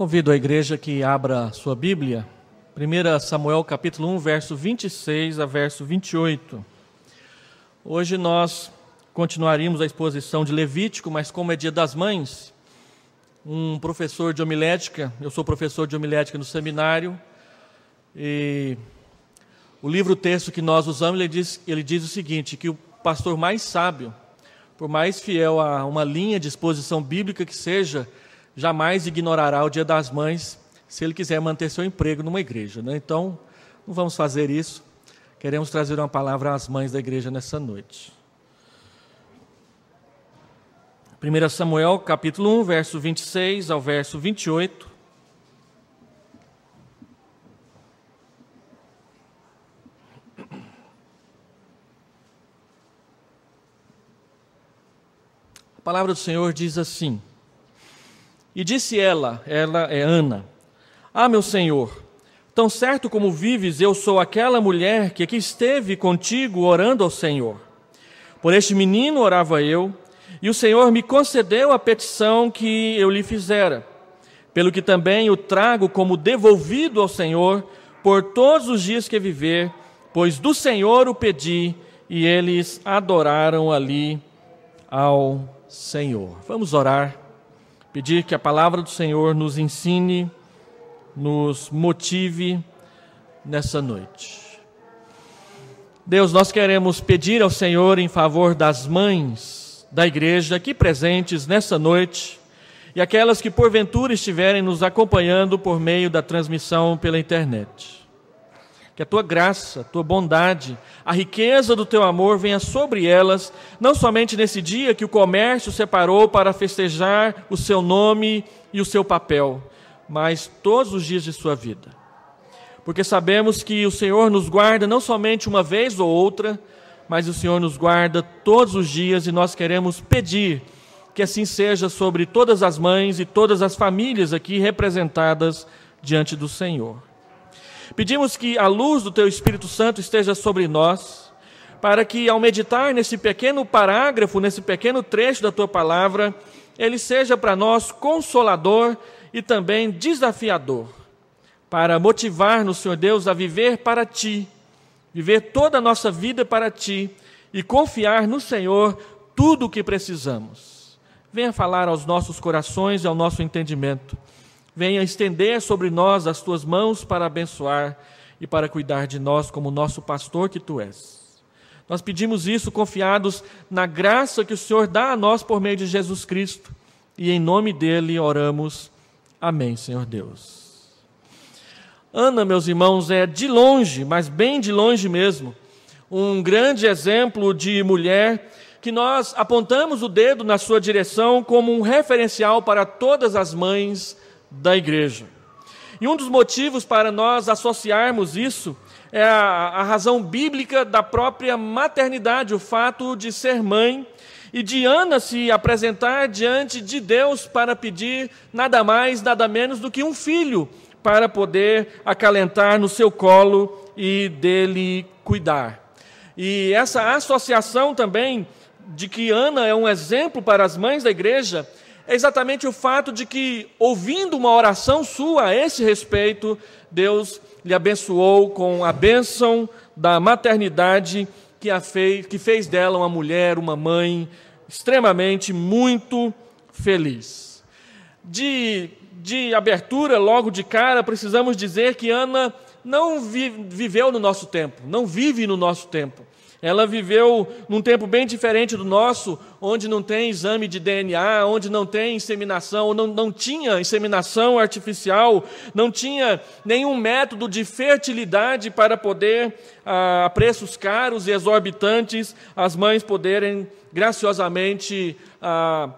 Convido a igreja que abra sua Bíblia, 1 Samuel capítulo 1, verso 26 a verso 28. Hoje nós continuaríamos a exposição de Levítico, mas como é dia das mães, um professor de homilética, eu sou professor de homilética no seminário, e o livro texto que nós usamos, ele diz, ele diz o seguinte, que o pastor mais sábio, por mais fiel a uma linha de exposição bíblica que seja, jamais ignorará o Dia das Mães se ele quiser manter seu emprego numa igreja. Né? Então, não vamos fazer isso. Queremos trazer uma palavra às mães da igreja nessa noite. 1 Samuel, capítulo 1, verso 26 ao verso 28. A palavra do Senhor diz assim: e disse ela, ela é Ana: Ah, meu senhor, tão certo como vives, eu sou aquela mulher que aqui esteve contigo orando ao Senhor. Por este menino orava eu, e o Senhor me concedeu a petição que eu lhe fizera. Pelo que também o trago como devolvido ao Senhor por todos os dias que viver, pois do Senhor o pedi, e eles adoraram ali ao Senhor. Vamos orar pedir que a palavra do Senhor nos ensine, nos motive nessa noite. Deus, nós queremos pedir ao Senhor em favor das mães da igreja aqui presentes nessa noite e aquelas que porventura estiverem nos acompanhando por meio da transmissão pela internet que a tua graça, a tua bondade, a riqueza do teu amor venha sobre elas, não somente nesse dia que o comércio separou para festejar o seu nome e o seu papel, mas todos os dias de sua vida. Porque sabemos que o Senhor nos guarda não somente uma vez ou outra, mas o Senhor nos guarda todos os dias e nós queremos pedir que assim seja sobre todas as mães e todas as famílias aqui representadas diante do Senhor. Pedimos que a luz do Teu Espírito Santo esteja sobre nós, para que, ao meditar nesse pequeno parágrafo, nesse pequeno trecho da Tua palavra, ele seja para nós consolador e também desafiador, para motivar-nos, Senhor Deus, a viver para Ti, viver toda a nossa vida para Ti e confiar no Senhor tudo o que precisamos. Venha falar aos nossos corações e ao nosso entendimento. Venha estender sobre nós as tuas mãos para abençoar e para cuidar de nós como nosso pastor que tu és. Nós pedimos isso confiados na graça que o Senhor dá a nós por meio de Jesus Cristo. E em nome dele oramos. Amém, Senhor Deus. Ana, meus irmãos, é de longe, mas bem de longe mesmo, um grande exemplo de mulher que nós apontamos o dedo na sua direção como um referencial para todas as mães da igreja. E um dos motivos para nós associarmos isso é a, a razão bíblica da própria maternidade, o fato de ser mãe e de Ana se apresentar diante de Deus para pedir nada mais, nada menos do que um filho para poder acalentar no seu colo e dele cuidar. E essa associação também de que Ana é um exemplo para as mães da igreja é exatamente o fato de que, ouvindo uma oração sua a esse respeito, Deus lhe abençoou com a bênção da maternidade que, a fez, que fez dela uma mulher, uma mãe extremamente muito feliz. De, de abertura, logo de cara, precisamos dizer que Ana não viveu no nosso tempo, não vive no nosso tempo. Ela viveu num tempo bem diferente do nosso, onde não tem exame de DNA, onde não tem inseminação, não, não tinha inseminação artificial, não tinha nenhum método de fertilidade para poder, a ah, preços caros e exorbitantes, as mães poderem graciosamente a, ah,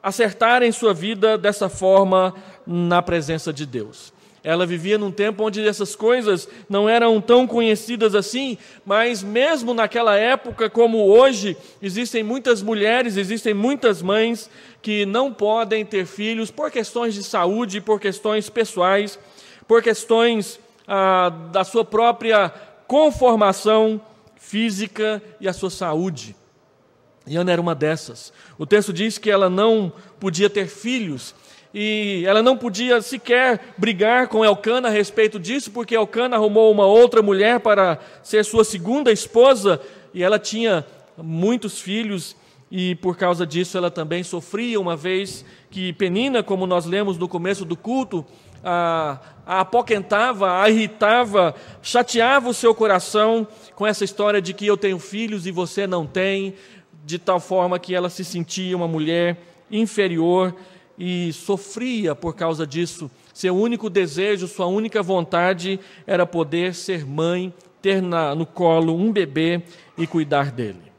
acertarem sua vida dessa forma na presença de Deus. Ela vivia num tempo onde essas coisas não eram tão conhecidas assim, mas mesmo naquela época, como hoje, existem muitas mulheres, existem muitas mães que não podem ter filhos por questões de saúde, por questões pessoais, por questões ah, da sua própria conformação física e a sua saúde. E Ana era uma dessas. O texto diz que ela não podia ter filhos, e ela não podia sequer brigar com Elcana a respeito disso, porque Elcana arrumou uma outra mulher para ser sua segunda esposa, e ela tinha muitos filhos, e por causa disso ela também sofria, uma vez que Penina, como nós lemos no começo do culto, a, a apoquentava, a irritava, chateava o seu coração com essa história de que eu tenho filhos e você não tem, de tal forma que ela se sentia uma mulher inferior e sofria por causa disso. Seu único desejo, sua única vontade era poder ser mãe, ter na, no colo um bebê e cuidar dele.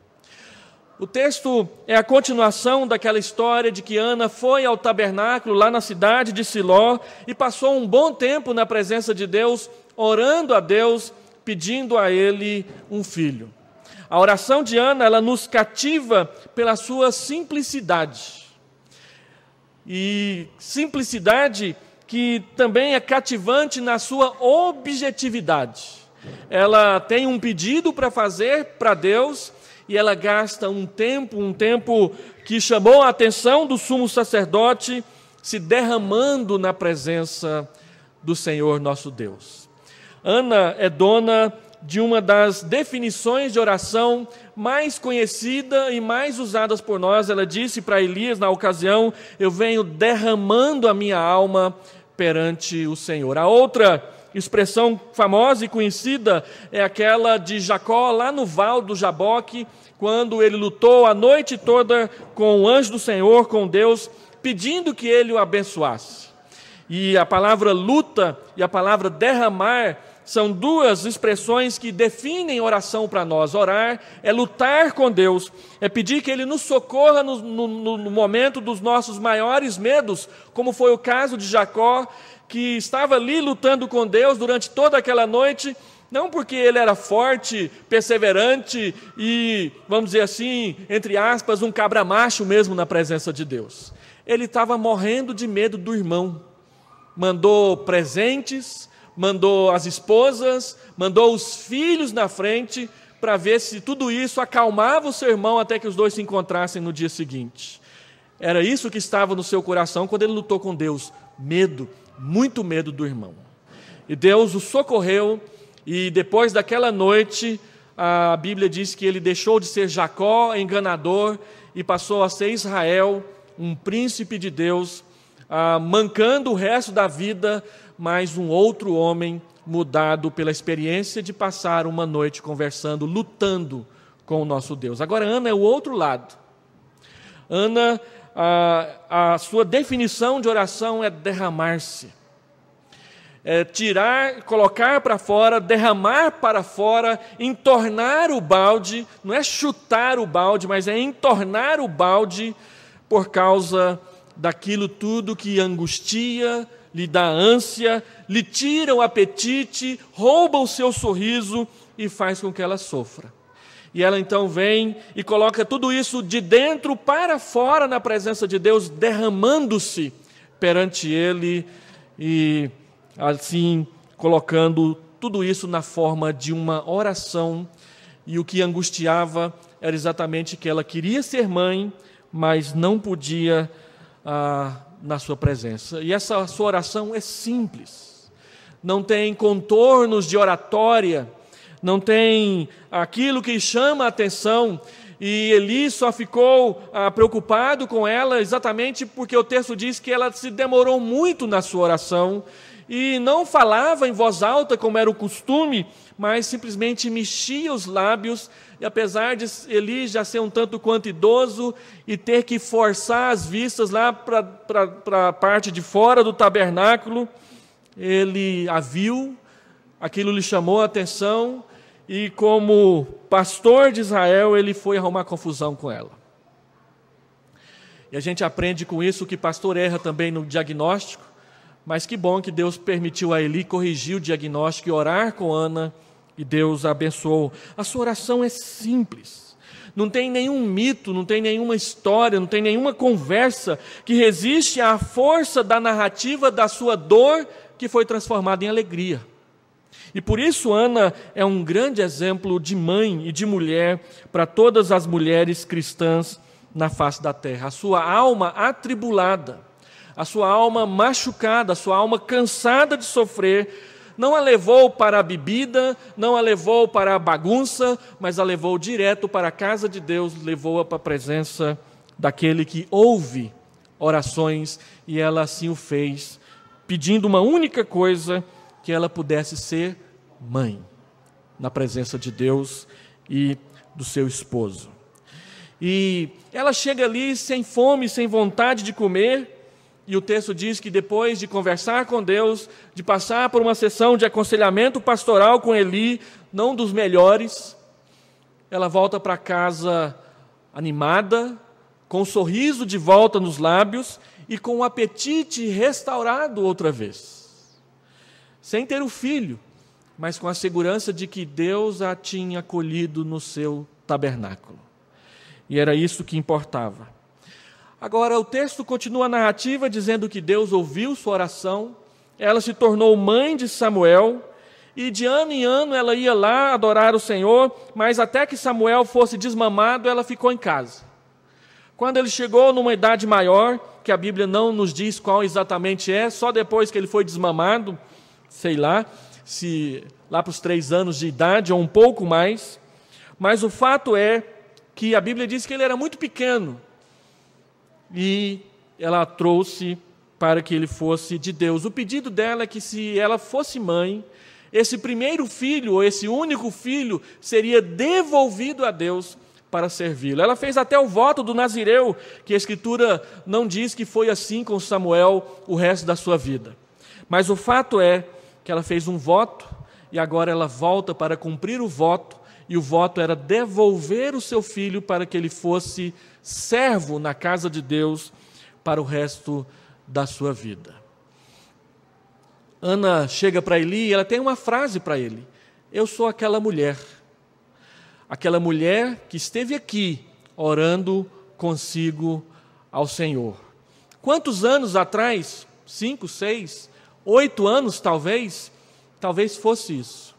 O texto é a continuação daquela história de que Ana foi ao tabernáculo lá na cidade de Siló e passou um bom tempo na presença de Deus, orando a Deus, pedindo a ele um filho. A oração de Ana, ela nos cativa pela sua simplicidade e simplicidade que também é cativante na sua objetividade. Ela tem um pedido para fazer para Deus e ela gasta um tempo, um tempo que chamou a atenção do sumo sacerdote, se derramando na presença do Senhor nosso Deus. Ana é dona de uma das definições de oração mais conhecida e mais usadas por nós. Ela disse para Elias na ocasião: Eu venho derramando a minha alma perante o Senhor. A outra expressão famosa e conhecida é aquela de Jacó lá no val do Jaboque, quando ele lutou a noite toda com o anjo do Senhor, com Deus, pedindo que ele o abençoasse. E a palavra luta e a palavra derramar são duas expressões que definem oração para nós. Orar é lutar com Deus, é pedir que Ele nos socorra no, no, no, momento dos nossos maiores medos, como foi o caso de Jacó, que estava ali lutando com Deus durante toda aquela noite, não porque ele era forte, perseverante e, vamos dizer assim, entre aspas, um cabra macho mesmo na presença de Deus. Ele estava morrendo de medo do irmão. Mandou presentes, mandou as esposas, mandou os filhos na frente para ver se tudo isso acalmava o seu irmão até que os dois se encontrassem no dia seguinte. Era isso que estava no seu coração quando ele lutou com Deus: medo, muito medo do irmão. E Deus o socorreu, e depois daquela noite, a Bíblia diz que ele deixou de ser Jacó, enganador, e passou a ser Israel, um príncipe de Deus ah, mancando o resto da vida, mas um outro homem mudado pela experiência de passar uma noite conversando, lutando com o nosso Deus. Agora, Ana é o outro lado. Ana, a, ah, a sua definição de oração é derramar-se. É tirar, colocar para fora, derramar para fora, entornar o balde, não é chutar o balde, mas é entornar o balde por causa daquilo tudo que angustia, lhe dá ânsia, lhe tira o apetite, rouba o seu sorriso e faz com que ela sofra. E ela então vem e coloca tudo isso de dentro para fora na presença de Deus, derramando-se perante Ele e assim colocando tudo isso na forma de uma oração. E o que angustiava era exatamente que ela queria ser mãe, mas não podia ah, na sua presença. E essa sua oração é simples, não tem contornos de oratória, não tem aquilo que chama a atenção. E Eli só ficou ah, preocupado com ela exatamente porque o texto diz que ela se demorou muito na sua oração e não falava em voz alta como era o costume mas simplesmente mexia os lábios, e apesar de Eli já ser um tanto quanto idoso e ter que forçar as vistas lá para a parte de fora do tabernáculo, ele a viu, aquilo lhe chamou a atenção, e como pastor de Israel, ele foi arrumar confusão com ela. E a gente aprende com isso que pastor erra também no diagnóstico, mas que bom que Deus permitiu a Eli corrigir o diagnóstico e orar com Ana e Deus a abençoou. A sua oração é simples. Não tem nenhum mito, não tem nenhuma história, não tem nenhuma conversa que resiste à força da narrativa da sua dor que foi transformada em alegria. E por isso Ana é um grande exemplo de mãe e de mulher para todas as mulheres cristãs na face da terra. A sua alma atribulada, a sua alma machucada, a sua alma cansada de sofrer, não a levou para a bebida, não a levou para a bagunça, mas a levou direto para a casa de Deus, levou-a para a presença daquele que ouve orações, e ela assim o fez, pedindo uma única coisa: que ela pudesse ser mãe, na presença de Deus e do seu esposo. E ela chega ali sem fome, sem vontade de comer, e o texto diz que depois de conversar com Deus, de passar por uma sessão de aconselhamento pastoral com Eli, não dos melhores, ela volta para casa animada, com um sorriso de volta nos lábios e com o um apetite restaurado outra vez. Sem ter o filho, mas com a segurança de que Deus a tinha acolhido no seu tabernáculo. E era isso que importava. Agora, o texto continua a narrativa dizendo que Deus ouviu sua oração, ela se tornou mãe de Samuel, e de ano em ano ela ia lá adorar o Senhor, mas até que Samuel fosse desmamado, ela ficou em casa. Quando ele chegou numa idade maior, que a Bíblia não nos diz qual exatamente é, só depois que ele foi desmamado, sei lá, se lá para os três anos de idade ou um pouco mais, mas o fato é que a Bíblia diz que ele era muito pequeno e ela a trouxe para que ele fosse de Deus. O pedido dela é que, se ela fosse mãe, esse primeiro filho, ou esse único filho, seria devolvido a Deus para servi-lo. Ela fez até o voto do Nazireu, que a Escritura não diz que foi assim com Samuel o resto da sua vida. Mas o fato é que ela fez um voto e agora ela volta para cumprir o voto, e o voto era devolver o seu filho para que ele fosse servo na casa de Deus para o resto da sua vida. Ana chega para Eli e ela tem uma frase para ele: Eu sou aquela mulher, aquela mulher que esteve aqui orando consigo ao Senhor. Quantos anos atrás? Cinco, seis, oito anos talvez? Talvez fosse isso.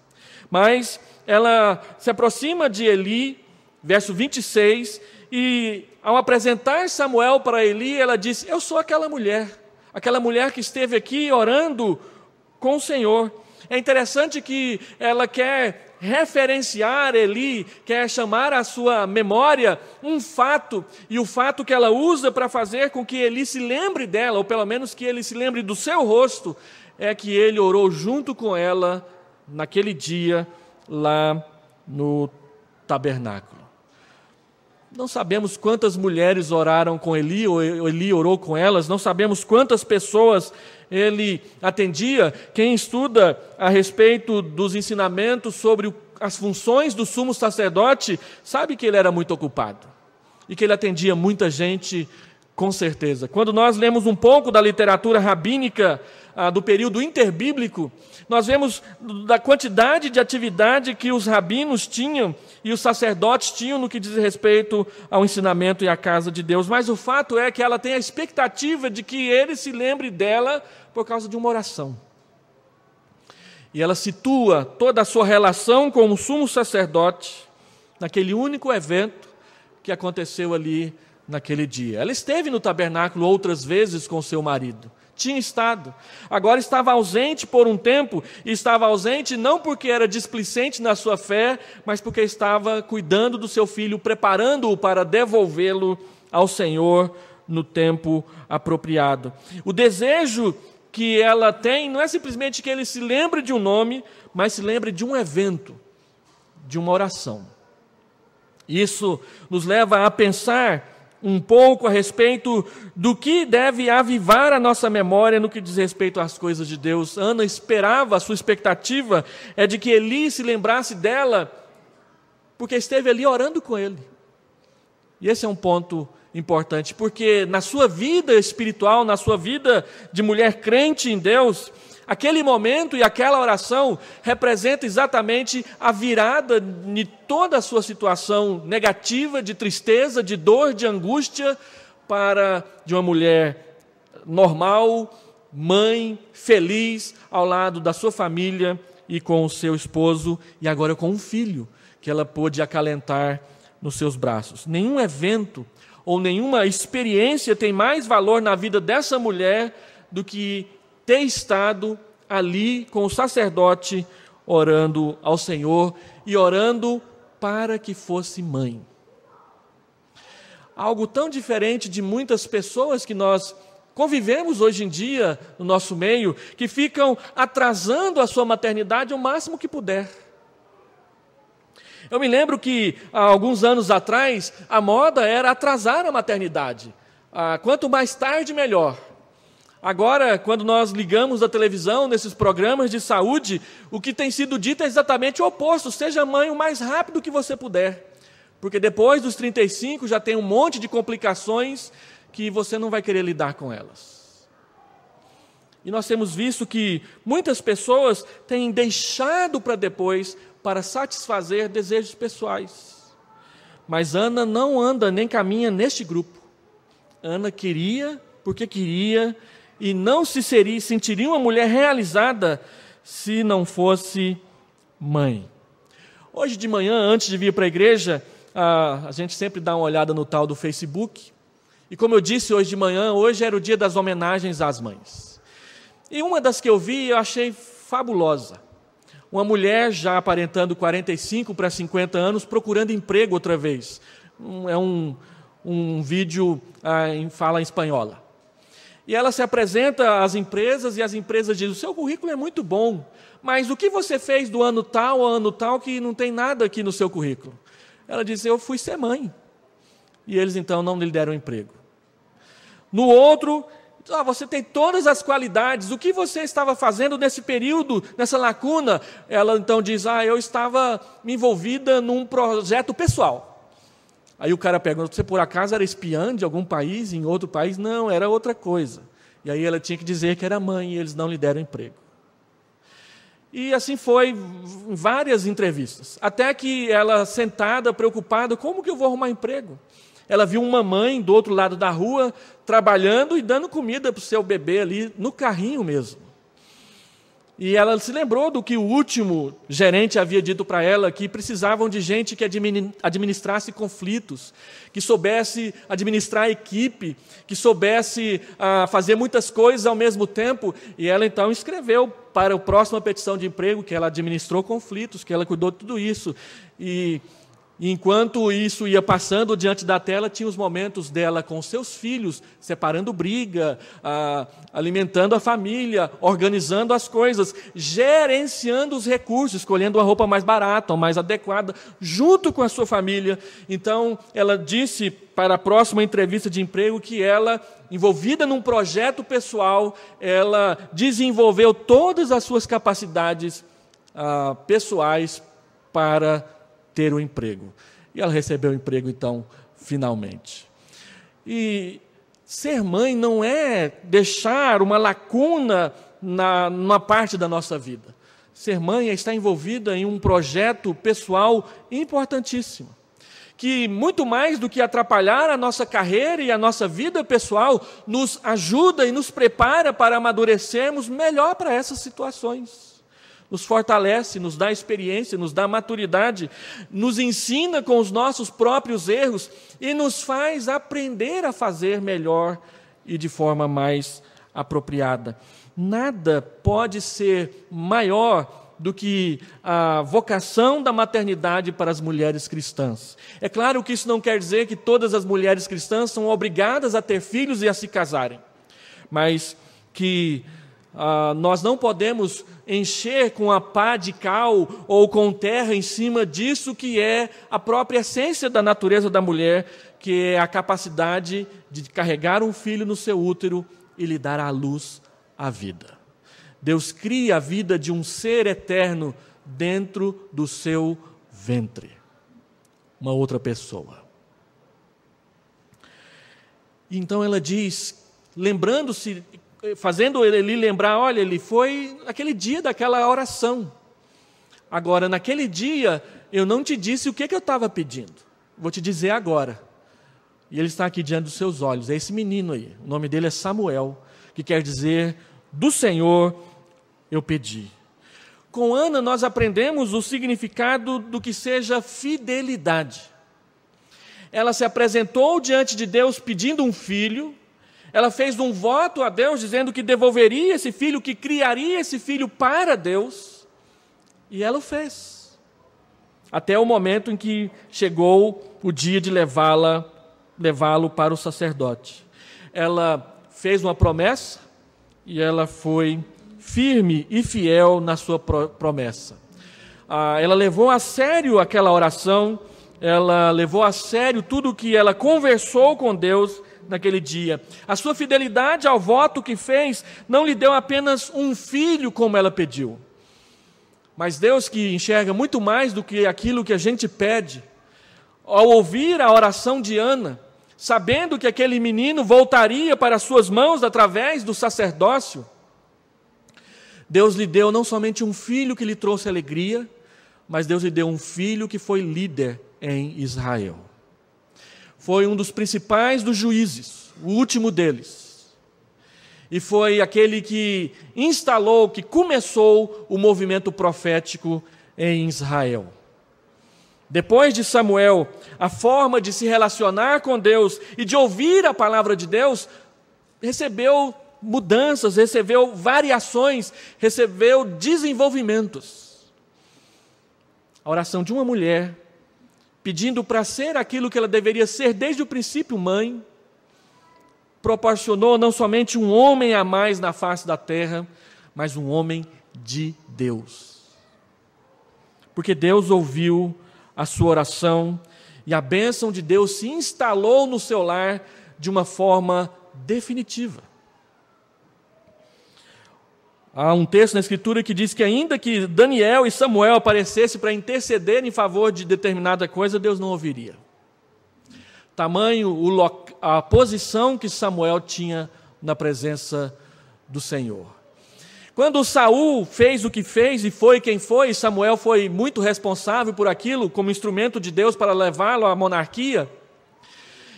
Mas ela se aproxima de Eli, verso 26, e ao apresentar Samuel para Eli, ela disse: Eu sou aquela mulher, aquela mulher que esteve aqui orando com o Senhor. É interessante que ela quer referenciar Eli, quer chamar à sua memória um fato, e o fato que ela usa para fazer com que Eli se lembre dela, ou pelo menos que ele se lembre do seu rosto, é que ele orou junto com ela naquele dia lá no tabernáculo. Não sabemos quantas mulheres oraram com Eli, ou Eli orou com elas, não sabemos quantas pessoas ele atendia. Quem estuda a respeito dos ensinamentos sobre as funções do sumo sacerdote, sabe que ele era muito ocupado e que ele atendia muita gente com certeza. Quando nós lemos um pouco da literatura rabínica ah, do período interbíblico, nós vemos da quantidade de atividade que os rabinos tinham e os sacerdotes tinham no que diz respeito ao ensinamento e à casa de Deus. Mas o fato é que ela tem a expectativa de que ele se lembre dela por causa de uma oração. E ela situa toda a sua relação com o sumo sacerdote naquele único evento que aconteceu ali naquele dia. Ela esteve no tabernáculo outras vezes com seu marido. Tinha estado. Agora estava ausente por um tempo, e estava ausente não porque era displicente na sua fé, mas porque estava cuidando do seu filho, preparando-o para devolvê-lo ao Senhor no tempo apropriado. O desejo que ela tem não é simplesmente que ele se lembre de um nome, mas se lembre de um evento, de uma oração. Isso nos leva a pensar um pouco a respeito do que deve avivar a nossa memória no que diz respeito às coisas de Deus. Ana esperava, a sua expectativa é de que Eli se lembrasse dela, porque esteve ali orando com ele. E esse é um ponto importante, porque na sua vida espiritual, na sua vida de mulher crente em Deus, Aquele momento e aquela oração representa exatamente a virada de toda a sua situação negativa, de tristeza, de dor, de angústia, para de uma mulher normal, mãe, feliz, ao lado da sua família e com o seu esposo, e agora com um filho que ela pôde acalentar nos seus braços. Nenhum evento ou nenhuma experiência tem mais valor na vida dessa mulher do que ter estado ali com o sacerdote, orando ao Senhor e orando para que fosse mãe. Algo tão diferente de muitas pessoas que nós convivemos hoje em dia no nosso meio, que ficam atrasando a sua maternidade o máximo que puder. Eu me lembro que há alguns anos atrás a moda era atrasar a maternidade. Ah, quanto mais tarde, melhor. Agora, quando nós ligamos a televisão nesses programas de saúde, o que tem sido dito é exatamente o oposto: seja mãe o mais rápido que você puder. Porque depois dos 35 já tem um monte de complicações que você não vai querer lidar com elas. E nós temos visto que muitas pessoas têm deixado para depois para satisfazer desejos pessoais. Mas Ana não anda nem caminha neste grupo. Ana queria porque queria e não se seria, sentiria uma mulher realizada se não fosse mãe. Hoje de manhã, antes de vir para a igreja, a, a gente sempre dá uma olhada no tal do Facebook. E como eu disse hoje de manhã, hoje era o dia das homenagens às mães. E uma das que eu vi eu achei fabulosa. Uma mulher já aparentando 45 para 50 anos procurando emprego outra vez. é um, um vídeo ah, em fala em espanhola. E ela se apresenta às empresas e as empresas dizem: o seu currículo é muito bom, mas o que você fez do ano tal ao ano tal que não tem nada aqui no seu currículo? Ela diz: eu fui ser mãe. E eles então não lhe deram emprego. No outro, ah, você tem todas as qualidades, o que você estava fazendo nesse período, nessa lacuna? Ela então diz: Ah, eu estava envolvida num projeto pessoal. Aí o cara pergunta: você por acaso era espiã de algum país, em outro país? Não, era outra coisa. E aí ela tinha que dizer que era mãe e eles não lhe deram emprego. E assim foi em várias entrevistas. Até que ela, sentada, preocupada, como que eu vou arrumar emprego? Ela viu uma mãe do outro lado da rua trabalhando e dando comida para o seu bebê ali no carrinho mesmo e ela se lembrou do que o último gerente havia dito para ela, que precisavam de gente que administrasse conflitos, que soubesse administrar a equipe, que soubesse ah, fazer muitas coisas ao mesmo tempo. E ela então escreveu para a próxima petição de emprego que ela administrou conflitos, que ela cuidou de tudo isso. E enquanto isso ia passando diante da tela, tinha os momentos dela com seus filhos, separando briga, ah, alimentando a família, organizando as coisas, gerenciando os recursos, escolhendo a roupa mais barata ou mais adequada, junto com a sua família. Então, ela disse para a próxima entrevista de emprego que ela, envolvida num projeto pessoal, ela desenvolveu todas as suas capacidades ah, pessoais para ter o um emprego. E ela recebeu o um emprego, então, finalmente. E ser mãe não é deixar uma lacuna na, numa parte da nossa vida. Ser mãe é estar envolvida em um projeto pessoal importantíssimo que muito mais do que atrapalhar a nossa carreira e a nossa vida pessoal, nos ajuda e nos prepara para amadurecermos melhor para essas situações nos fortalece, nos dá experiência, nos dá maturidade, nos ensina com os nossos próprios erros e nos faz aprender a fazer melhor e de forma mais apropriada. Nada pode ser maior do que a vocação da maternidade para as mulheres cristãs. É claro que isso não quer dizer que todas as mulheres cristãs são obrigadas a ter filhos e a se casarem, mas que ah, nós não podemos encher com a pá de cal ou com terra em cima disso que é a própria essência da natureza da mulher, que é a capacidade de carregar um filho no seu útero e lhe dar à luz a vida. Deus cria a vida de um ser eterno dentro do seu ventre. Uma outra pessoa. Então ela diz, lembrando-se fazendo ele lembrar, olha, ele foi aquele dia daquela oração. Agora, naquele dia, eu não te disse o que, é que eu estava pedindo. Vou te dizer agora. E ele está aqui diante dos seus olhos. É esse menino aí. O nome dele é Samuel, que quer dizer: Do Senhor eu pedi. Com Ana, nós aprendemos o significado do que seja fidelidade. Ela se apresentou diante de Deus pedindo um filho, ela fez um voto a Deus dizendo que devolveria esse filho, que criaria esse filho para Deus, e ela o fez. Até o momento em que chegou o dia de levá-la, levá-lo para o sacerdote. Ela fez uma promessa e ela foi firme e fiel na sua promessa. Ah, ela levou a sério aquela oração, ela levou a sério tudo o que ela conversou com Deus naquele dia. A sua fidelidade ao voto que fez não lhe deu apenas um filho, como ela pediu. Mas Deus, que enxerga muito mais do que aquilo que a gente pede, ao ouvir a oração de Ana, sabendo que aquele menino voltaria para suas mãos através do sacerdócio, Deus lhe deu não somente um filho que lhe trouxe alegria, mas Deus lhe deu um filho que foi líder em Israel foi um dos principais dos juízes, o último deles. E foi aquele que instalou, que começou o movimento profético em Israel. Depois de Samuel, a forma de se relacionar com Deus e de ouvir a palavra de Deus recebeu mudanças, recebeu variações, recebeu desenvolvimentos. A oração de uma mulher pedindo para ser aquilo que ela deveria ser desde o princípio, mãe, proporcionou não somente um homem a mais na face da terra, mas um homem de Deus. Porque Deus ouviu a sua oração e a bênção de Deus se instalou no seu lar de uma forma definitiva. Há um texto na Escritura que diz que, ainda que Daniel e Samuel aparecessem para interceder em favor de determinada coisa, Deus não ouviria. Tamanho, a posição que Samuel tinha na presença do Senhor. Quando Saul fez o que fez e foi quem foi, Samuel foi muito responsável por aquilo, como instrumento de Deus para levá-lo à monarquia.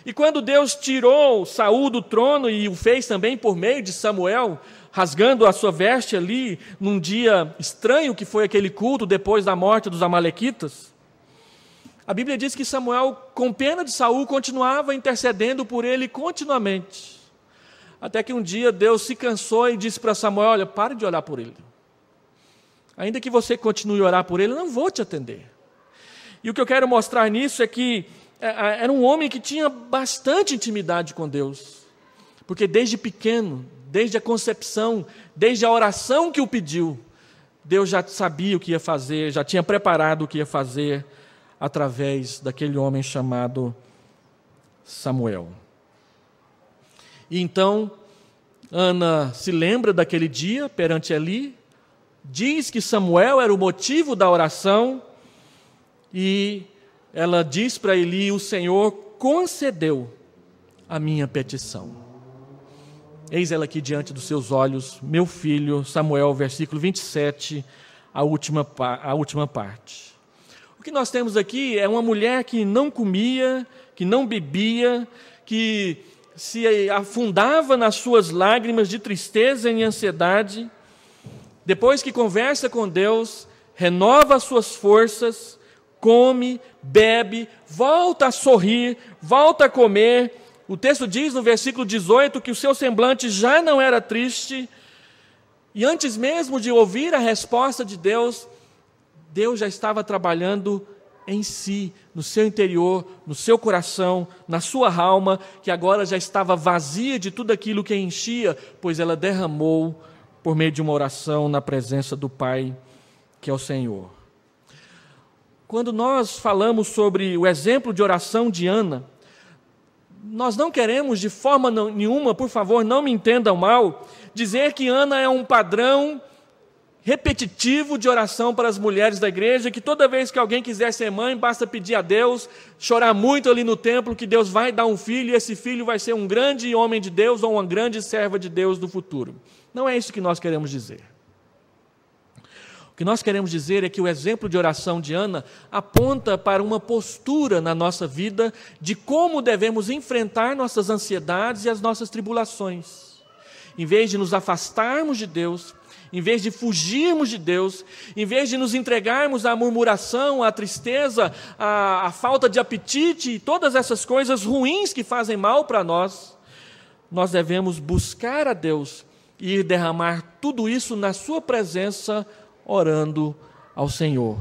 E quando Deus tirou Saul do trono e o fez também por meio de Samuel, rasgando a sua veste ali num dia estranho que foi aquele culto depois da morte dos amalequitas. A Bíblia diz que Samuel, com pena de Saul, continuava intercedendo por ele continuamente. Até que um dia Deus se cansou e disse para Samuel: Olha, pare de olhar por ele. Ainda que você continue a orar por ele, não vou te atender. E o que eu quero mostrar nisso é que é, é, era um homem que tinha bastante intimidade com Deus, porque desde pequeno desde a concepção, desde a oração que o pediu, Deus já sabia o que ia fazer, já tinha preparado o que ia fazer através daquele homem chamado Samuel. E então, Ana se lembra daquele dia perante Eli, diz que Samuel era o motivo da oração e ela diz para Eli: O Senhor concedeu a minha petição. Eis ela aqui diante dos seus olhos, meu filho, Samuel, versículo 27, a última, a última parte. O que nós temos aqui é uma mulher que não comia, que não bebia, que se afundava nas suas lágrimas de tristeza e ansiedade. Depois que conversa com Deus, renova as suas forças, come, bebe, volta a sorrir, volta a comer o texto diz no versículo 18 que o seu semblante já não era triste, e antes mesmo de ouvir a resposta de Deus, Deus já estava trabalhando em si, no seu interior, no seu coração, na sua alma, que agora já estava vazia de tudo aquilo que a enchia, pois ela derramou por meio de uma oração na presença do Pai, que é o Senhor. Quando nós falamos sobre o exemplo de oração de Ana, nós não queremos de forma nenhuma, por favor, não me entendam mal, dizer que Ana é um padrão repetitivo de oração para as mulheres da igreja, que toda vez que alguém quiser ser mãe, basta pedir a Deus, chorar muito ali no templo, que Deus vai dar um filho e esse filho vai ser um grande homem de Deus ou uma grande serva de Deus do futuro. Não é isso que nós queremos dizer que nós queremos dizer é que o exemplo de oração de Ana aponta para uma postura na nossa vida de como devemos enfrentar nossas ansiedades e as nossas tribulações. Em vez de nos afastarmos de Deus, em vez de fugirmos de Deus, em vez de nos entregarmos à murmuração, à tristeza, à, à falta de apetite e todas essas coisas ruins que fazem mal para nós, nós devemos buscar a Deus e derramar tudo isso na Sua presença orando ao Senhor.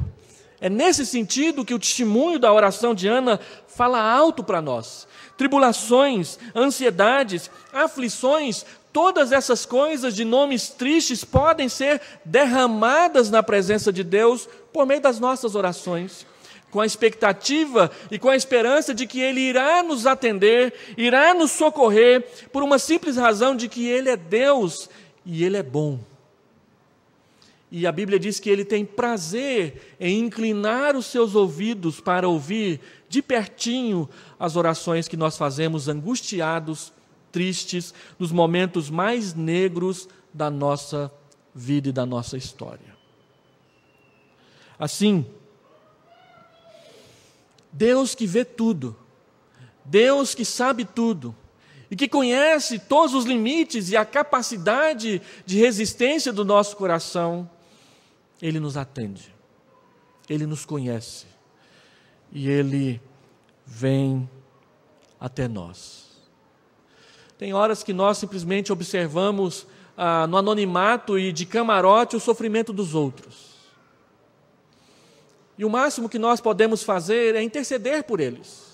É nesse sentido que o testemunho da oração de Ana fala alto para nós. Tribulações, ansiedades, aflições, todas essas coisas de nomes tristes podem ser derramadas na presença de Deus por meio das nossas orações com a expectativa e com a esperança de que Ele irá nos atender, irá nos socorrer, por uma simples razão de que Ele é Deus e Ele é bom. E a Bíblia diz que ele tem prazer em inclinar os seus ouvidos para ouvir de pertinho as orações que nós fazemos angustiados, tristes, nos momentos mais negros da nossa vida e da nossa história. Assim, Deus que vê tudo, Deus que sabe tudo, e que conhece todos os limites e a capacidade de resistência do nosso coração, ele nos atende, Ele nos conhece e Ele vem até nós. Tem horas que nós simplesmente observamos ah, no anonimato e de camarote o sofrimento dos outros. E o máximo que nós podemos fazer é interceder por eles.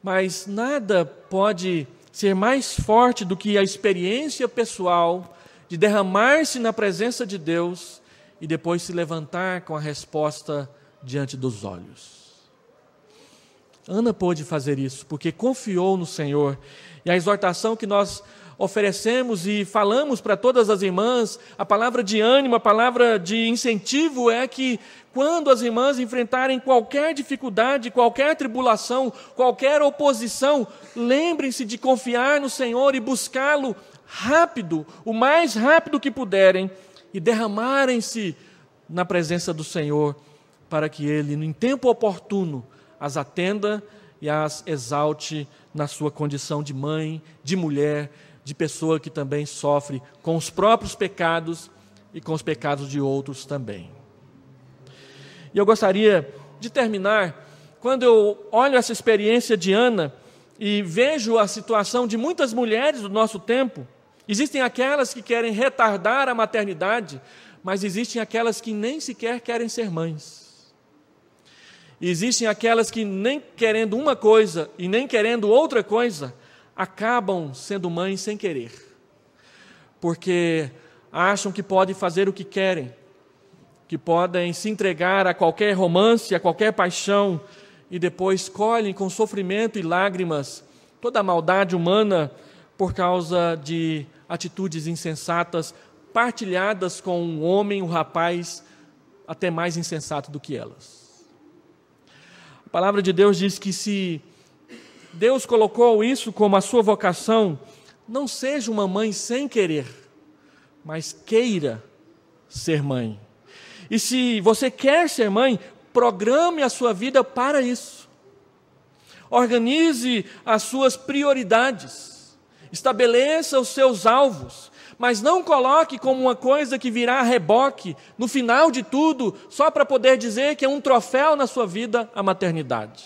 Mas nada pode ser mais forte do que a experiência pessoal de derramar-se na presença de Deus e depois se levantar com a resposta diante dos olhos. Ana pôde fazer isso porque confiou no Senhor. E a exortação que nós oferecemos e falamos para todas as irmãs, a palavra de ânimo, a palavra de incentivo é que quando as irmãs enfrentarem qualquer dificuldade, qualquer tribulação, qualquer oposição, lembrem-se de confiar no Senhor e buscá-lo rápido, o mais rápido que puderem e derramarem-se na presença do Senhor, para que Ele, em tempo oportuno, as atenda e as exalte na sua condição de mãe, de mulher, de pessoa que também sofre com os próprios pecados e com os pecados de outros também. E eu gostaria de terminar, quando eu olho essa experiência de Ana e vejo a situação de muitas mulheres do nosso tempo, Existem aquelas que querem retardar a maternidade, mas existem aquelas que nem sequer querem ser mães. Existem aquelas que, nem querendo uma coisa e nem querendo outra coisa, acabam sendo mães sem querer, porque acham que podem fazer o que querem, que podem se entregar a qualquer romance, a qualquer paixão, e depois colhem com sofrimento e lágrimas toda a maldade humana por causa de atitudes insensatas partilhadas com um homem, um rapaz, até mais insensato do que elas. A palavra de Deus diz que se Deus colocou isso como a sua vocação, não seja uma mãe sem querer, mas queira ser mãe. E se você quer ser mãe, programe a sua vida para isso. Organize as suas prioridades estabeleça os seus alvos, mas não coloque como uma coisa que virá a reboque no final de tudo, só para poder dizer que é um troféu na sua vida a maternidade.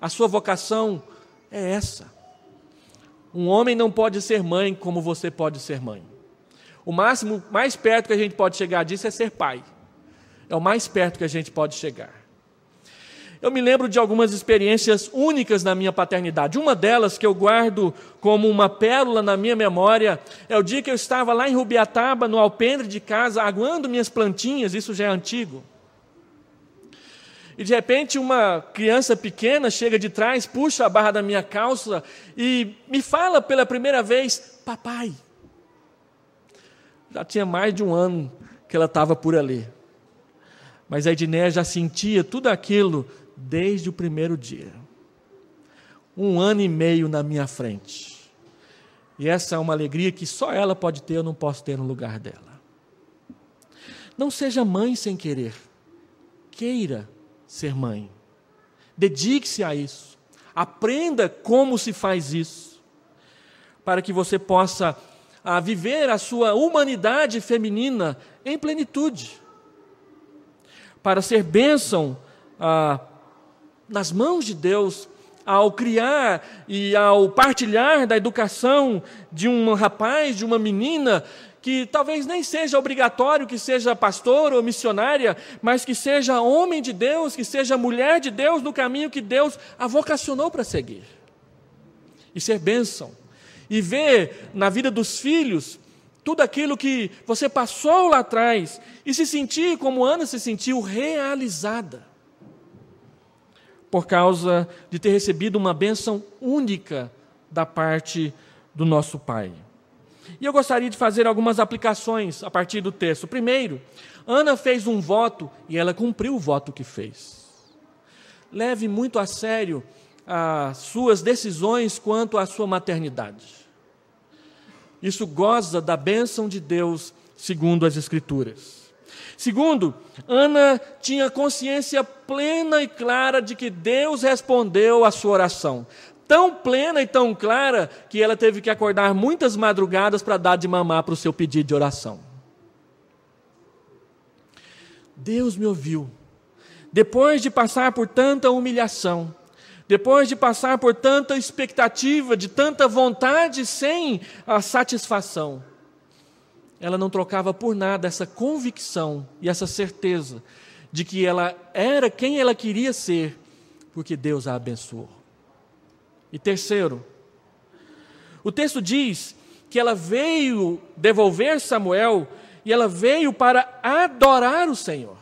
A sua vocação é essa. Um homem não pode ser mãe como você pode ser mãe. O máximo, mais perto que a gente pode chegar disso é ser pai. É o mais perto que a gente pode chegar eu me lembro de algumas experiências únicas na minha paternidade. Uma delas que eu guardo como uma pérola na minha memória é o dia que eu estava lá em Rubiataba, no alpendre de casa, aguando minhas plantinhas, isso já é antigo. E de repente uma criança pequena chega de trás, puxa a barra da minha calça e me fala pela primeira vez: Papai. Já tinha mais de um ano que ela estava por ali. Mas a Edneia já sentia tudo aquilo desde o primeiro dia. Um ano e meio na minha frente. E essa é uma alegria que só ela pode ter, eu não posso ter no lugar dela. Não seja mãe sem querer. Queira ser mãe. Dedique-se a isso. Aprenda como se faz isso. Para que você possa a ah, viver a sua humanidade feminina em plenitude, para ser bênção a ah, nas mãos de Deus ao criar e ao partilhar da educação de um rapaz, de uma menina, que talvez nem seja obrigatório que seja pastor ou missionária, mas que seja homem de Deus, que seja mulher de Deus no caminho que Deus a vocacionou para seguir. E ser bênção. E ver na vida dos filhos tudo aquilo que você passou lá atrás e se sentir como Ana se sentiu realizada por causa de ter recebido uma bênção única da parte do nosso Pai. E eu gostaria de fazer algumas aplicações a partir do texto. Primeiro, Ana fez um voto e ela cumpriu o voto que fez. Leve muito a sério as suas decisões quanto à sua maternidade. Isso goza da bênção de Deus, segundo as Escrituras. Segundo, Ana tinha consciência plena e clara de que Deus respondeu à sua oração. Tão plena e tão clara que ela teve que acordar muitas madrugadas para dar de mamar para o seu pedido de oração. Deus me ouviu. Depois de passar por tanta humilhação, depois de passar por tanta expectativa, de tanta vontade sem a satisfação, ela não trocava por nada essa convicção e essa certeza de que ela era quem ela queria ser, porque Deus a abençoou. E terceiro, o texto diz que ela veio devolver Samuel e ela veio para adorar o Senhor.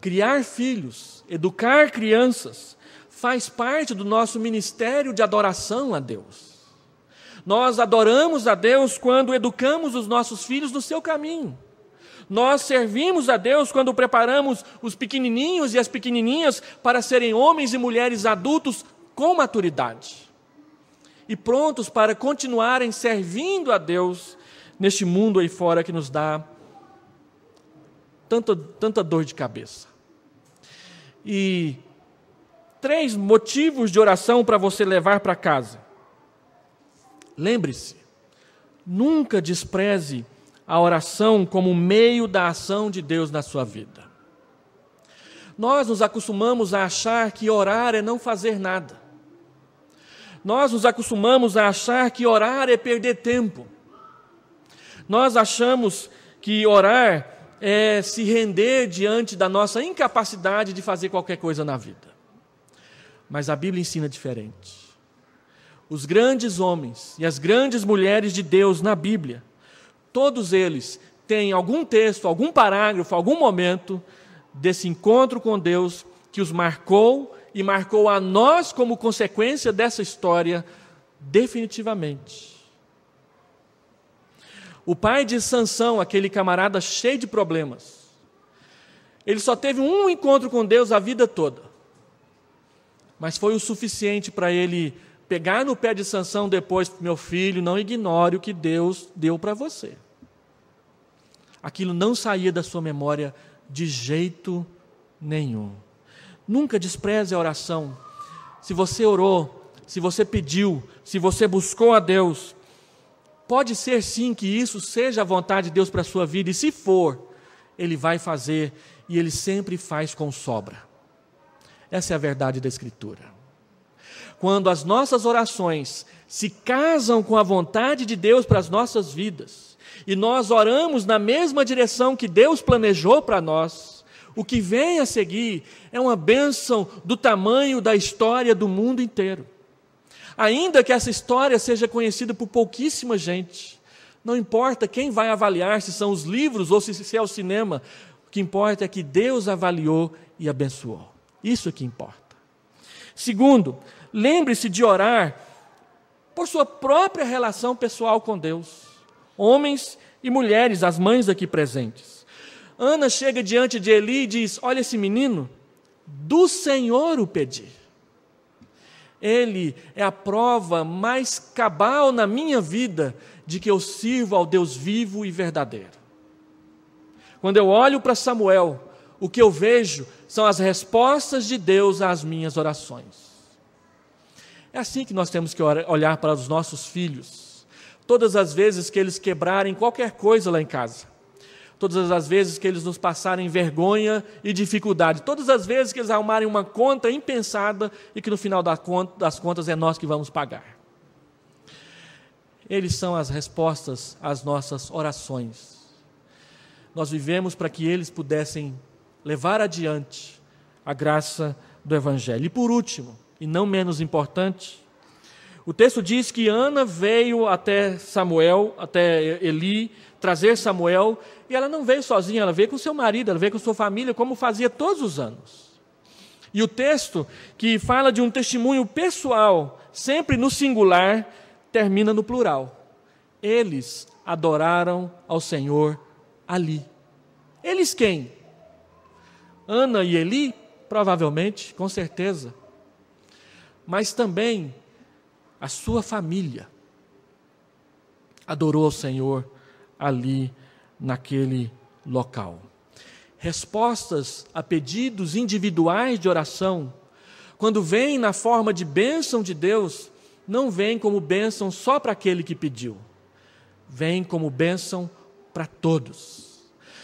Criar filhos, educar crianças, faz parte do nosso ministério de adoração a Deus. Nós adoramos a Deus quando educamos os nossos filhos no seu caminho. Nós servimos a Deus quando preparamos os pequenininhos e as pequenininhas para serem homens e mulheres adultos com maturidade e prontos para continuarem servindo a Deus neste mundo aí fora que nos dá tanta, tanta dor de cabeça. E três motivos de oração para você levar para casa. Lembre-se, nunca despreze a oração como meio da ação de Deus na sua vida. Nós nos acostumamos a achar que orar é não fazer nada. Nós nos acostumamos a achar que orar é perder tempo. Nós achamos que orar é se render diante da nossa incapacidade de fazer qualquer coisa na vida. Mas a Bíblia ensina diferente os grandes homens e as grandes mulheres de Deus na Bíblia, todos eles têm algum texto, algum parágrafo, algum momento desse encontro com Deus que os marcou e marcou a nós como consequência dessa história definitivamente. O pai de Sansão, aquele camarada cheio de problemas, ele só teve um encontro com Deus a vida toda. Mas foi o suficiente para ele pegar no pé de Sansão depois, meu filho, não ignore o que Deus deu para você. Aquilo não saía da sua memória de jeito nenhum. Nunca despreze a oração. Se você orou, se você pediu, se você buscou a Deus, pode ser sim que isso seja a vontade de Deus para a sua vida, e se for, Ele vai fazer, e Ele sempre faz com sobra. Essa é a verdade da Escritura quando as nossas orações se casam com a vontade de Deus para as nossas vidas, e nós oramos na mesma direção que Deus planejou para nós, o que vem a seguir é uma bênção do tamanho da história do mundo inteiro. Ainda que essa história seja conhecida por pouquíssima gente, não importa quem vai avaliar, se são os livros ou se, se é o cinema, o que importa é que Deus avaliou e abençoou. Isso é que importa. Segundo, Lembre-se de orar por sua própria relação pessoal com Deus. Homens e mulheres, as mães aqui presentes. Ana chega diante de Eli e diz: Olha esse menino, do Senhor o pedi. Ele é a prova mais cabal na minha vida de que eu sirvo ao Deus vivo e verdadeiro. Quando eu olho para Samuel, o que eu vejo são as respostas de Deus às minhas orações. É assim que nós temos que olhar para os nossos filhos. Todas as vezes que eles quebrarem qualquer coisa lá em casa, todas as vezes que eles nos passarem vergonha e dificuldade, todas as vezes que eles arrumarem uma conta impensada e que no final das contas é nós que vamos pagar. Eles são as respostas às nossas orações. Nós vivemos para que eles pudessem levar adiante a graça do Evangelho. E por último, e não menos importante. O texto diz que Ana veio até Samuel, até Eli, trazer Samuel, e ela não veio sozinha, ela veio com seu marido, ela veio com sua família, como fazia todos os anos. E o texto, que fala de um testemunho pessoal, sempre no singular, termina no plural. Eles adoraram ao Senhor ali. Eles quem? Ana e Eli? Provavelmente, com certeza mas também a sua família adorou ao Senhor ali naquele local. Respostas a pedidos individuais de oração, quando vêm na forma de bênção de Deus, não vêm como bênção só para aquele que pediu, vêm como bênção para todos.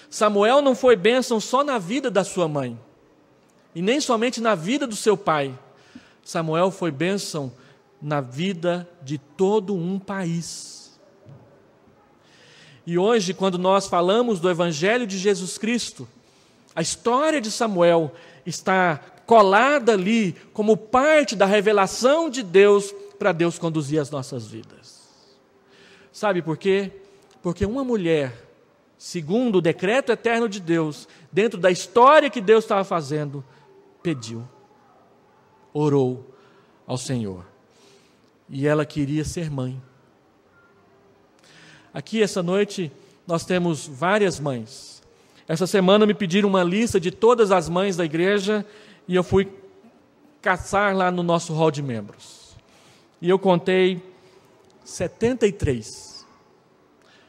Samuel não foi bênção só na vida da sua mãe, e nem somente na vida do seu pai, Samuel foi bênção na vida de todo um país. E hoje, quando nós falamos do Evangelho de Jesus Cristo, a história de Samuel está colada ali como parte da revelação de Deus para Deus conduzir as nossas vidas. Sabe por quê? Porque uma mulher, segundo o decreto eterno de Deus, dentro da história que Deus estava fazendo, pediu orou ao Senhor. E ela queria ser mãe. Aqui essa noite nós temos várias mães. Essa semana me pediram uma lista de todas as mães da igreja e eu fui caçar lá no nosso hall de membros. E eu contei 73.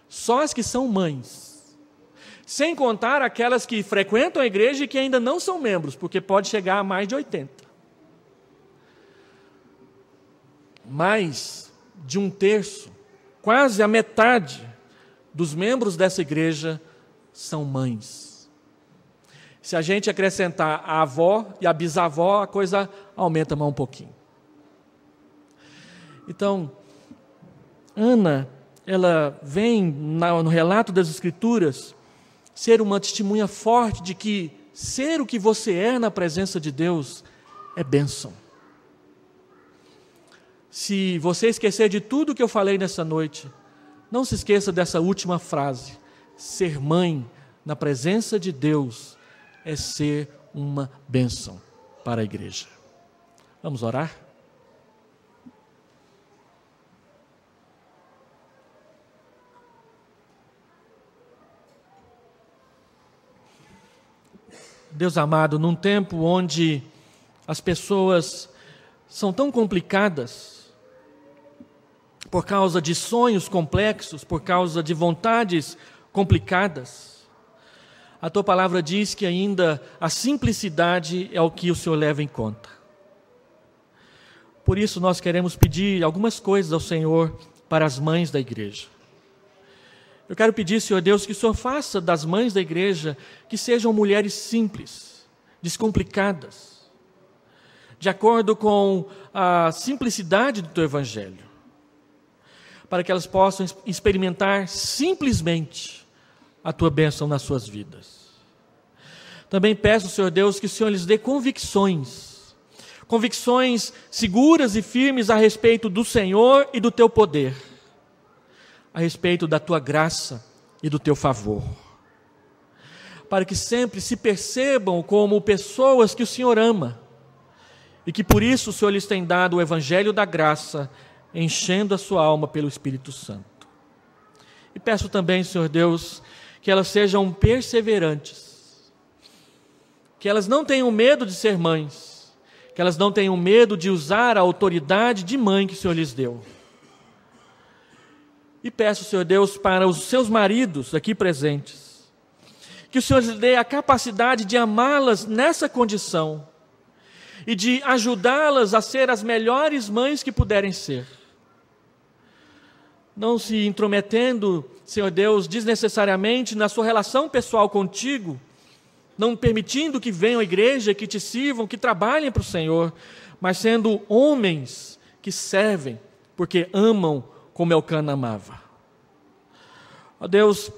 Só as que são mães. Sem contar aquelas que frequentam a igreja e que ainda não são membros, porque pode chegar a mais de 80. mais de um terço, quase a metade dos membros dessa igreja são mães. Se a gente acrescentar a avó e a bisavó, a coisa aumenta mais um pouquinho. Então, Ana, ela vem no relato das Escrituras ser uma testemunha forte de que ser o que você é na presença de Deus é bênção. Se você esquecer de tudo que eu falei nessa noite, não se esqueça dessa última frase: ser mãe na presença de Deus é ser uma bênção para a igreja. Vamos orar? Deus amado, num tempo onde as pessoas são tão complicadas, por causa de sonhos complexos, por causa de vontades complicadas. A tua palavra diz que ainda a simplicidade é o que o Senhor leva em conta. Por isso, nós queremos pedir algumas coisas ao Senhor para as mães da igreja. Eu quero pedir, Senhor Deus, que o Senhor faça das mães da igreja que sejam mulheres simples, descomplicadas, de acordo com a simplicidade do teu evangelho para que elas possam experimentar simplesmente a tua bênção nas suas vidas. Também peço, Senhor Deus, que o Senhor lhes dê convicções, convicções seguras e firmes a respeito do Senhor e do teu poder, a respeito da tua graça e do teu favor. Para que sempre se percebam como pessoas que o Senhor ama e que por isso o Senhor lhes tem dado o Evangelho da graça enchendo a sua alma pelo Espírito Santo. E peço também, Senhor Deus, que elas sejam perseverantes, que elas não tenham medo de ser mães, que elas não tenham medo de usar a autoridade de mãe que o Senhor lhes deu. E peço, Senhor Deus, para os seus maridos aqui presentes, que o Senhor lhes dê a capacidade de amá-las nessa condição, e de ajudá-las a ser as melhores mães que puderem ser. Não se intrometendo, Senhor Deus, desnecessariamente na sua relação pessoal contigo, não permitindo que venham à igreja, que te sirvam, que trabalhem para o Senhor, mas sendo homens que servem, porque amam como Elcana amava. Ó Deus,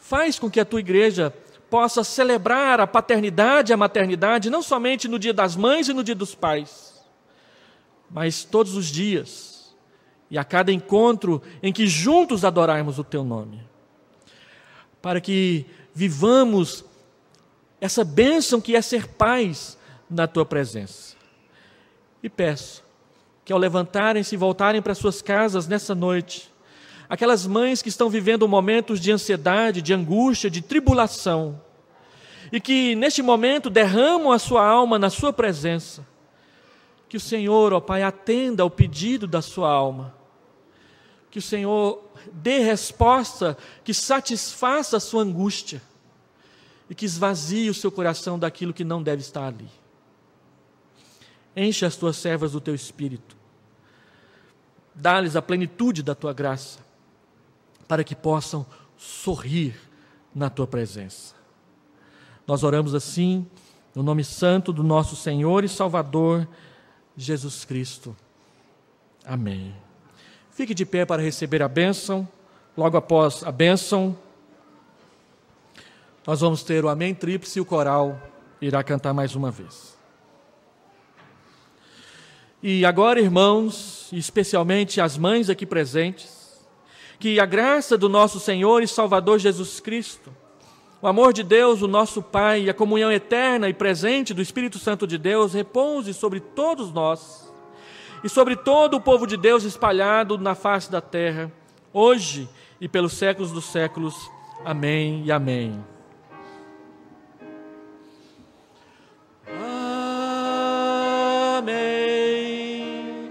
faz com que a tua igreja possa celebrar a paternidade e a maternidade, não somente no dia das mães e no dia dos pais, mas todos os dias e a cada encontro em que juntos adorarmos o Teu nome. Para que vivamos essa bênção que é ser pais na Tua presença. E peço que ao levantarem-se e voltarem para suas casas nessa noite, aquelas mães que estão vivendo momentos de ansiedade, de angústia, de tribulação, e que neste momento derramam a sua alma na sua presença. Que o Senhor, ó Pai, atenda ao pedido da sua alma. Que o Senhor dê resposta que satisfaça a sua angústia e que esvazie o seu coração daquilo que não deve estar ali. Enche as tuas servas do teu espírito. Dá-lhes a plenitude da tua graça para que possam sorrir na tua presença. Nós oramos assim, no nome santo do nosso Senhor e Salvador, Jesus Cristo. Amém. Fique de pé para receber a bênção. Logo após a bênção, nós vamos ter o Amém Tríplice e o coral irá cantar mais uma vez. E agora, irmãos, especialmente as mães aqui presentes, que a graça do nosso Senhor e Salvador Jesus Cristo, o amor de Deus, o nosso Pai, e a comunhão eterna e presente do Espírito Santo de Deus repouse sobre todos nós e sobre todo o povo de Deus espalhado na face da terra, hoje e pelos séculos dos séculos. Amém e amém. Amém.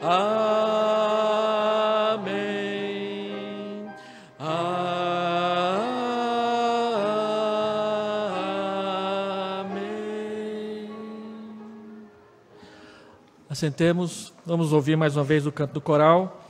Amém. Assentemos, vamos ouvir mais uma vez o canto do coral.